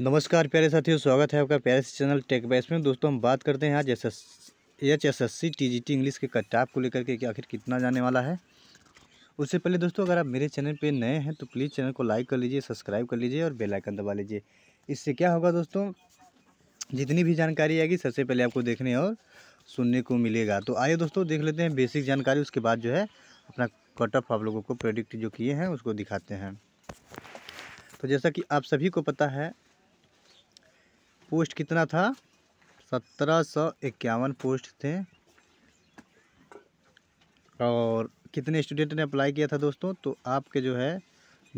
नमस्कार प्यारे साथियों स्वागत है आपका प्यारे चैनल टेक बैस में दोस्तों हम बात करते हैं आज S S H S S C T G T English के कटाप को लेकर के कि आखिर कितना जाने वाला है उससे पहले दोस्तों अगर आप मेरे चैनल पे नए हैं तो प्लीज़ चैनल को लाइक कर लीजिए सब्सक्राइब कर लीजिए और बेलाइकन दबा लीजिए इससे क्या होगा दोस्तों जितनी भी जानकारी आएगी सबसे पहले आपको देखने और सुनने को मिलेगा तो आइए दोस्तों देख लेते हैं बेसिक जानकारी उसके बाद जो है अपना कट ऑफ आप लोगों को प्रोडिक्ट जो किए हैं उसको दिखाते हैं तो जैसा कि आप सभी को पता है पोस्ट कितना था सत्रह सौ इक्यावन पोस्ट थे और कितने स्टूडेंट ने अप्लाई किया था दोस्तों तो आपके जो है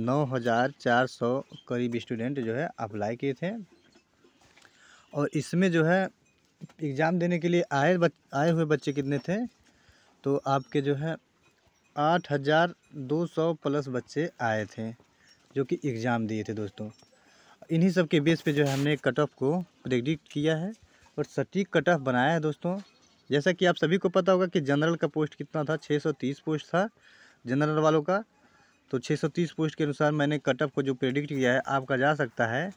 नौ हज़ार चार सौ करीब स्टूडेंट जो है अप्लाई किए थे और इसमें जो है एग्ज़ाम देने के लिए आए बच, आए हुए बच्चे कितने थे तो आपके जो है आठ हज़ार दो सौ प्लस बच्चे आए थे जो कि एग्ज़ाम दिए थे दोस्तों इन्हीं सब के बेस पे जो है हमने कट ऑफ को प्रेडिक्ट किया है और सटीक कट ऑफ बनाया है दोस्तों जैसा कि आप सभी को पता होगा कि जनरल का पोस्ट कितना था 630 पोस्ट था जनरल वालों का तो 630 पोस्ट के अनुसार मैंने कट ऑफ को जो प्रेडिक्ट किया है आपका जा सकता है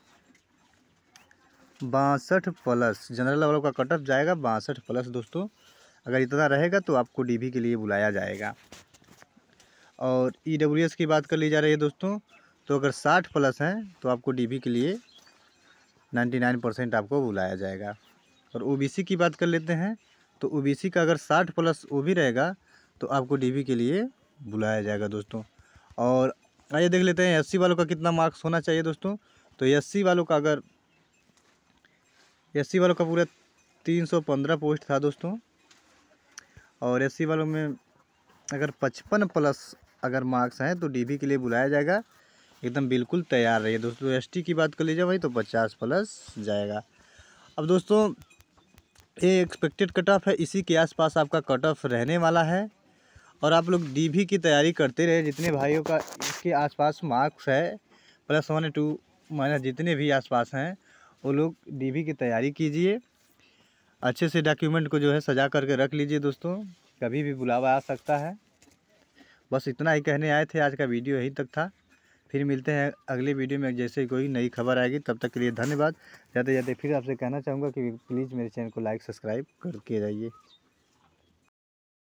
बासठ प्लस जनरल वालों का कट ऑफ जाएगा बासठ प्लस दोस्तों अगर इतना रहेगा तो आपको डीबी के लिए बुलाया जाएगा और ई e की बात कर ली जा रही है दोस्तों तो अगर साठ प्लस हैं तो आपको डीबी के लिए नाइन्टी नाइन परसेंट आपको बुलाया जाएगा और ओबीसी की बात कर लेते हैं तो ओबीसी का अगर साठ प्लस ओ भी रहेगा तो आपको डीबी के लिए बुलाया जाएगा दोस्तों और आइए देख लेते हैं एस वालों का कितना मार्क्स होना चाहिए दोस्तों तो एस वालों का अगर एस वालों का पूरा तीन सौ पंद्रह पोस्ट था दोस्तों और एस वालों में अगर पचपन प्लस अगर मार्क्स हैं तो डीबी के लिए बुलाया जाएगा एकदम बिल्कुल तैयार रही है दोस्तों एस की बात कर लीजिए भाई तो पचास प्लस जाएगा अब दोस्तों ये एक्सपेक्टेड कट ऑफ है इसी के आसपास आपका कट ऑफ रहने वाला है और आप लोग डीवी की तैयारी करते रहे जितने भाइयों का इसके आसपास मार्क्स है प्लस वन टू माइनस जितने भी आसपास हैं वो लोग डीवी की तैयारी कीजिए अच्छे से डॉक्यूमेंट को जो है सजा करके रख लीजिए दोस्तों कभी भी बुलावा आ सकता है बस इतना ही कहने आए थे आज का वीडियो यहीं तक था फिर मिलते हैं अगले वीडियो में जैसे कोई नई खबर आएगी तब तक के लिए धन्यवाद जाते जाते फिर आपसे कहना चाहूँगा कि प्लीज़ मेरे चैनल को लाइक सब्सक्राइब करके जाइए